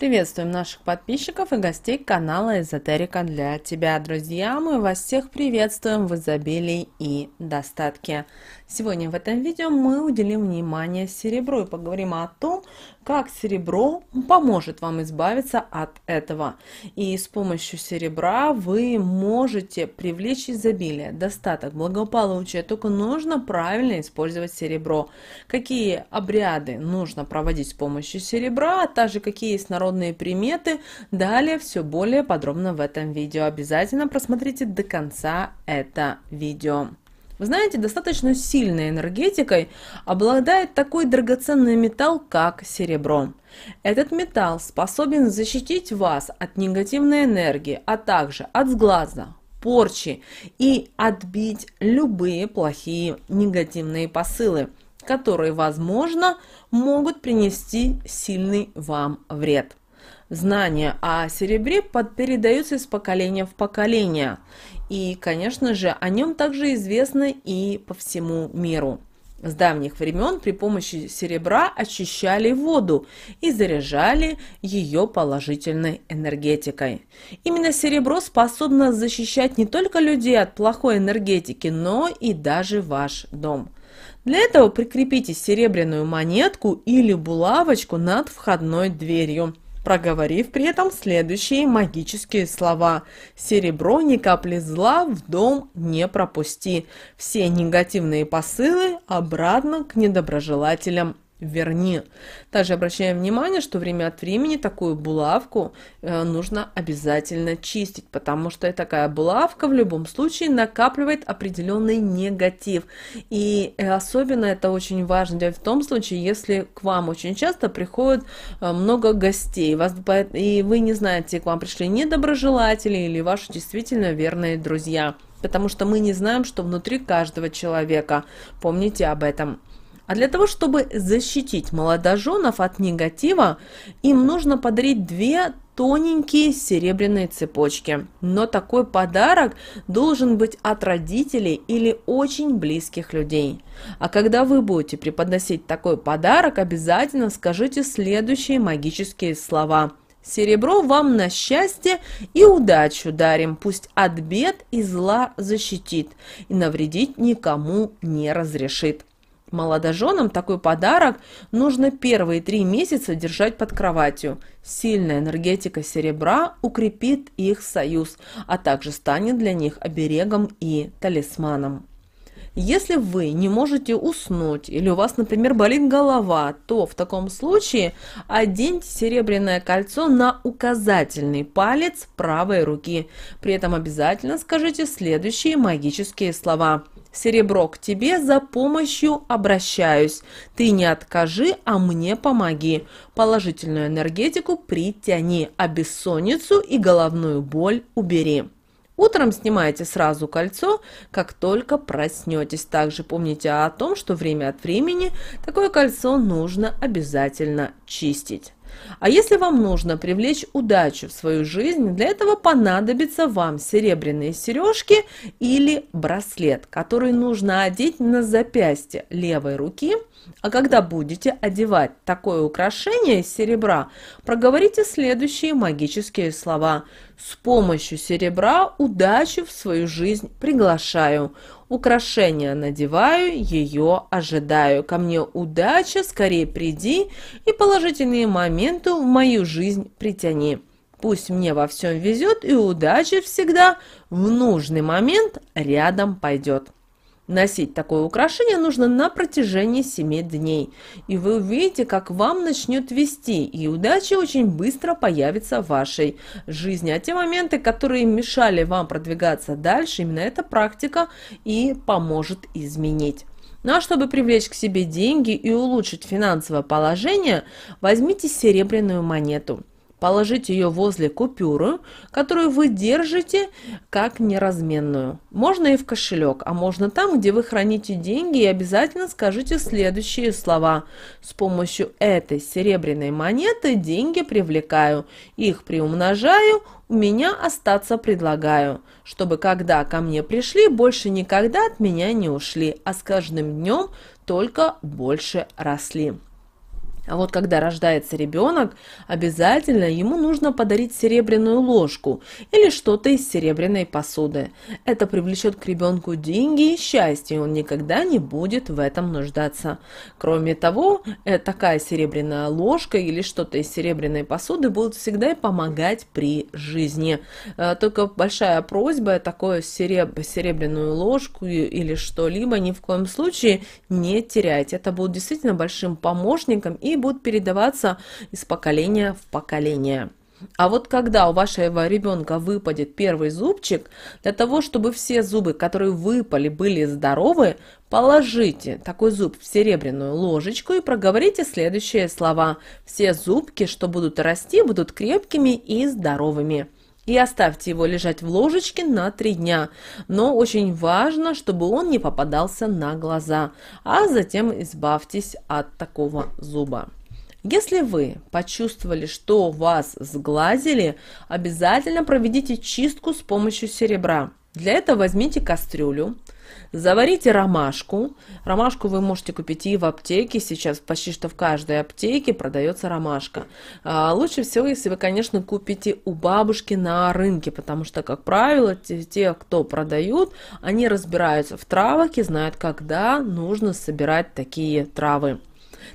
Приветствуем наших подписчиков и гостей канала Эзотерика для тебя, друзья. Мы вас всех приветствуем в изобилии и достатке. Сегодня в этом видео мы уделим внимание серебру и поговорим о том, как серебро поможет вам избавиться от этого. И с помощью серебра вы можете привлечь изобилие, достаток, благополучие, только нужно правильно использовать серебро. Какие обряды нужно проводить с помощью серебра, а также какие есть народные приметы, далее все более подробно в этом видео. Обязательно просмотрите до конца это видео. Вы знаете, достаточно сильной энергетикой обладает такой драгоценный металл, как серебро. Этот металл способен защитить вас от негативной энергии, а также от сглаза, порчи и отбить любые плохие негативные посылы, которые, возможно, могут принести сильный вам вред знания о серебре передаются из поколения в поколение. И, конечно же, о нем также известно и по всему миру. С давних времен при помощи серебра очищали воду и заряжали ее положительной энергетикой. Именно серебро способно защищать не только людей от плохой энергетики, но и даже ваш дом. Для этого прикрепите серебряную монетку или булавочку над входной дверью – проговорив при этом следующие магические слова. «Серебро ни капли зла в дом не пропусти. Все негативные посылы обратно к недоброжелателям верни. Также обращаем внимание, что время от времени такую булавку э, нужно обязательно чистить, потому что такая булавка в любом случае накапливает определенный негатив. И э, особенно это очень важно делать в том случае, если к вам очень часто приходит э, много гостей, вас, и вы не знаете, к вам пришли недоброжелатели или ваши действительно верные друзья. Потому что мы не знаем, что внутри каждого человека. Помните об этом. А для того, чтобы защитить молодоженов от негатива, им нужно подарить две тоненькие серебряные цепочки. Но такой подарок должен быть от родителей или очень близких людей. А когда вы будете преподносить такой подарок, обязательно скажите следующие магические слова. Серебро вам на счастье и удачу дарим, пусть от бед и зла защитит, и навредить никому не разрешит. Молодоженам такой подарок нужно первые три месяца держать под кроватью. Сильная энергетика серебра укрепит их союз, а также станет для них оберегом и талисманом. Если вы не можете уснуть или у вас, например, болит голова, то в таком случае оденьте серебряное кольцо на указательный палец правой руки. При этом обязательно скажите следующие магические слова – Серебро к тебе за помощью обращаюсь. Ты не откажи, а мне помоги. Положительную энергетику притяни, а бессонницу и головную боль убери. Утром снимайте сразу кольцо, как только проснетесь. Также помните о том, что время от времени такое кольцо нужно обязательно чистить. А если вам нужно привлечь удачу в свою жизнь, для этого понадобятся вам серебряные сережки или браслет, который нужно одеть на запястье левой руки. А когда будете одевать такое украшение из серебра, проговорите следующие магические слова – с помощью серебра удачу в свою жизнь приглашаю. Украшения надеваю, ее ожидаю. Ко мне удача, скорее приди и положительные моменты в мою жизнь притяни. Пусть мне во всем везет и удача всегда в нужный момент рядом пойдет. Носить такое украшение нужно на протяжении 7 дней, и вы увидите, как вам начнет вести, и удача очень быстро появится в вашей жизни. А те моменты, которые мешали вам продвигаться дальше, именно эта практика и поможет изменить. Ну а чтобы привлечь к себе деньги и улучшить финансовое положение, возьмите серебряную монету. Положить ее возле купюры, которую вы держите как неразменную. Можно и в кошелек, а можно там, где вы храните деньги, и обязательно скажите следующие слова. С помощью этой серебряной монеты деньги привлекаю, их приумножаю, у меня остаться предлагаю, чтобы когда ко мне пришли, больше никогда от меня не ушли, а с каждым днем только больше росли. А вот когда рождается ребенок, обязательно ему нужно подарить серебряную ложку или что-то из серебряной посуды. Это привлечет к ребенку деньги и счастье, и он никогда не будет в этом нуждаться. Кроме того, э, такая серебряная ложка или что-то из серебряной посуды будут всегда и помогать при жизни. Э, только большая просьба, такое сереб... серебряную ложку или что-либо ни в коем случае не терять. Это будет действительно большим помощником и будут передаваться из поколения в поколение. А вот когда у вашего ребенка выпадет первый зубчик, для того, чтобы все зубы, которые выпали, были здоровы, положите такой зуб в серебряную ложечку и проговорите следующие слова. Все зубки, что будут расти, будут крепкими и здоровыми и оставьте его лежать в ложечке на 3 дня. Но очень важно, чтобы он не попадался на глаза, а затем избавьтесь от такого зуба. Если вы почувствовали, что вас сглазили, обязательно проведите чистку с помощью серебра. Для этого возьмите кастрюлю, Заварите ромашку. Ромашку вы можете купить и в аптеке. Сейчас почти что в каждой аптеке продается ромашка. А, лучше всего, если вы, конечно, купите у бабушки на рынке, потому что, как правило, те, те кто продают, они разбираются в травах и знают, когда нужно собирать такие травы.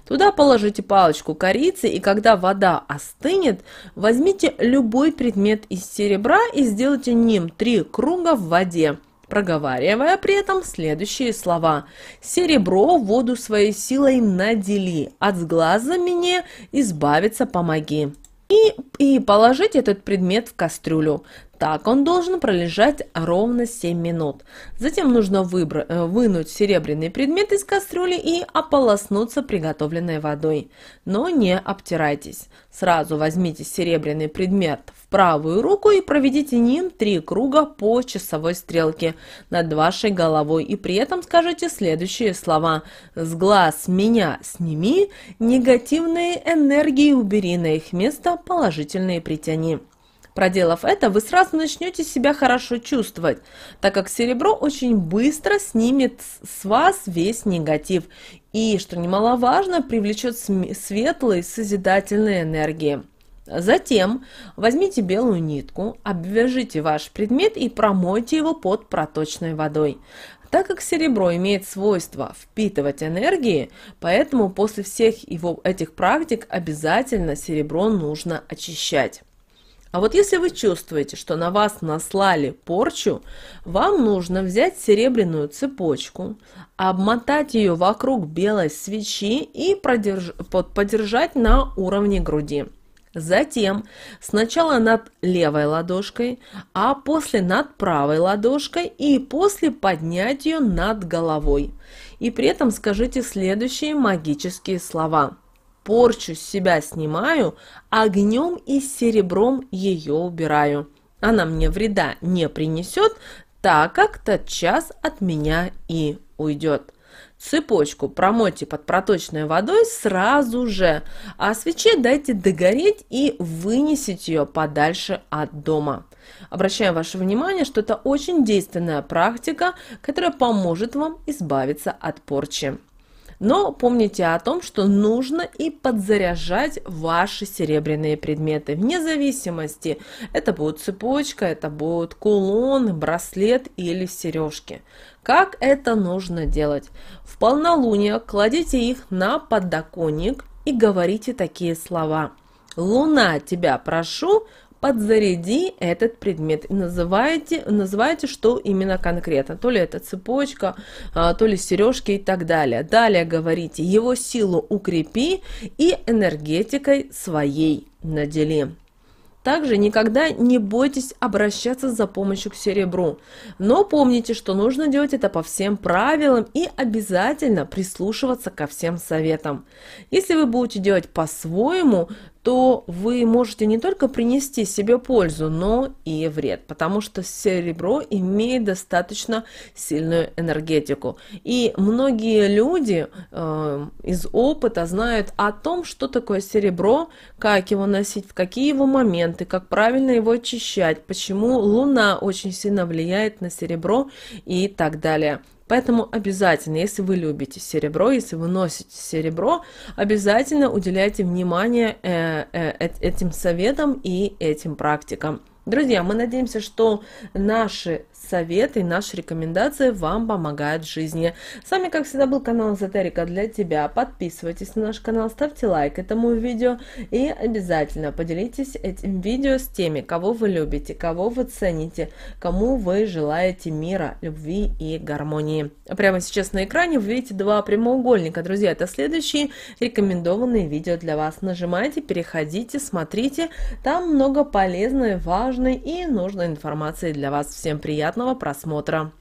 Туда положите палочку корицы, и когда вода остынет, возьмите любой предмет из серебра и сделайте ним три круга в воде проговаривая при этом следующие слова. «Серебро воду своей силой надели, от сглаза мне избавиться помоги». И, и положить этот предмет в кастрюлю. Так он должен пролежать ровно 7 минут. Затем нужно выбра... Э, вынуть серебряный предмет из кастрюли и ополоснуться приготовленной водой. Но не обтирайтесь. Сразу возьмите серебряный предмет в правую руку и проведите ним три круга по часовой стрелке над вашей головой. И при этом скажите следующие слова. С глаз меня сними, негативные энергии убери на их место, положительные притяни. Проделав это, вы сразу начнете себя хорошо чувствовать, так как серебро очень быстро снимет с вас весь негатив и, что немаловажно, привлечет светлые созидательные энергии. Затем возьмите белую нитку, обвяжите ваш предмет и промойте его под проточной водой. Так как серебро имеет свойство впитывать энергии, поэтому после всех его этих практик обязательно серебро нужно очищать. А вот если вы чувствуете, что на вас наслали порчу, вам нужно взять серебряную цепочку, обмотать ее вокруг белой свечи и продерж... подержать на уровне груди. Затем сначала над левой ладошкой, а после над правой ладошкой и после поднять ее над головой. И при этом скажите следующие магические слова – порчу с себя снимаю, огнем и серебром ее убираю. Она мне вреда не принесет, так как тот час от меня и уйдет. Цепочку промойте под проточной водой сразу же, а свече дайте догореть и вынесите ее подальше от дома. Обращаю ваше внимание, что это очень действенная практика, которая поможет вам избавиться от порчи. Но помните о том, что нужно и подзаряжать ваши серебряные предметы, вне зависимости, это будет цепочка, это будут кулоны, браслет или сережки. Как это нужно делать? В полнолуние кладите их на подоконник и говорите такие слова. «Луна, тебя прошу, подзаряди этот предмет. называйте, называйте, что именно конкретно. То ли это цепочка, а, то ли сережки и так далее. Далее говорите, его силу укрепи и энергетикой своей надели. Также никогда не бойтесь обращаться за помощью к серебру. Но помните, что нужно делать это по всем правилам и обязательно прислушиваться ко всем советам. Если вы будете делать по-своему, то вы можете не только принести себе пользу, но и вред, потому что серебро имеет достаточно сильную энергетику. И многие люди э, из опыта знают о том, что такое серебро, как его носить, в какие его моменты, как правильно его очищать, почему луна очень сильно влияет на серебро и так далее. Поэтому обязательно, если вы любите серебро, если вы носите серебро, обязательно уделяйте внимание э, э, этим советам и этим практикам. Друзья, мы надеемся, что наши совет и наши рекомендации вам помогают в жизни. С вами, как всегда, был канал Эзотерика для тебя. Подписывайтесь на наш канал, ставьте лайк этому видео и обязательно поделитесь этим видео с теми, кого вы любите, кого вы цените, кому вы желаете мира, любви и гармонии. А прямо сейчас на экране вы видите два прямоугольника, друзья. Это следующие рекомендованные видео для вас. Нажимайте, переходите, смотрите. Там много полезной, важной и нужной информации для вас. Всем приятного! приятного просмотра.